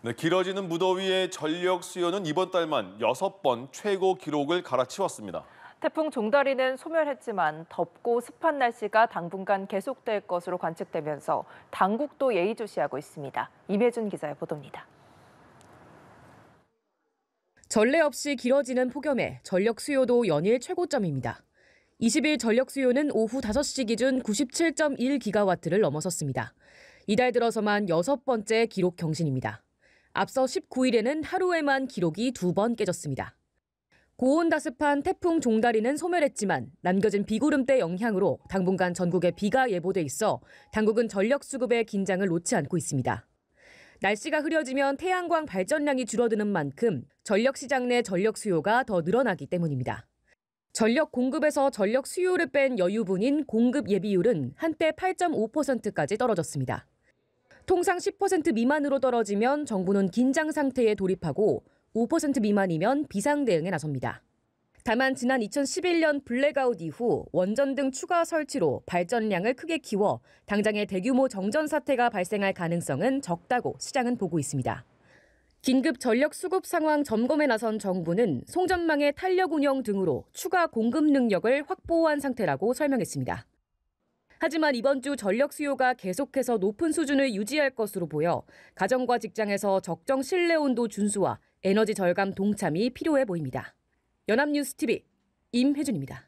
네, 길어지는 무더위에 전력 수요는 이번 달만 6번 최고 기록을 갈아치웠습니다. 태풍 종다리는 소멸했지만 덥고 습한 날씨가 당분간 계속될 것으로 관측되면서 당국도 예의주시하고 있습니다. 임혜준 기자의 보도입니다. 전례 없이 길어지는 폭염에 전력 수요도 연일 최고점입니다. 20일 전력 수요는 오후 5시 기준 97.1기가와트를 넘어섰습니다. 이달 들어서만 여섯 번째 기록 경신입니다. 앞서 19일에는 하루에만 기록이 두 번 깨졌습니다. 고온다습한 태풍 종다리는 소멸했지만 남겨진 비구름대 영향으로 당분간 전국에 비가 예보돼 있어 당국은 전력 수급에 긴장을 놓지 않고 있습니다. 날씨가 흐려지면 태양광 발전량이 줄어드는 만큼 전력 시장 내 전력 수요가 더 늘어나기 때문입니다. 전력 공급에서 전력 수요를 뺀 여유분인 공급 예비율은 한때 8.5%까지 떨어졌습니다. 통상 10% 미만으로 떨어지면 정부는 긴장 상태에 돌입하고 5% 미만이면 비상 대응에 나섭니다. 다만 지난 2011년 블랙아웃 이후 원전 등 추가 설치로 발전량을 크게 키워 당장의 대규모 정전 사태가 발생할 가능성은 적다고 시장은 보고 있습니다. 긴급 전력 수급 상황 점검에 나선 정부는 송전망의 탄력 운영 등으로 추가 공급 능력을 확보한 상태라고 설명했습니다. 하지만 이번 주 전력 수요가 계속해서 높은 수준을 유지할 것으로 보여 가정과 직장에서 적정 실내 온도 준수와 에너지 절감 동참이 필요해 보입니다. 연합뉴스 TV 임혜준입니다.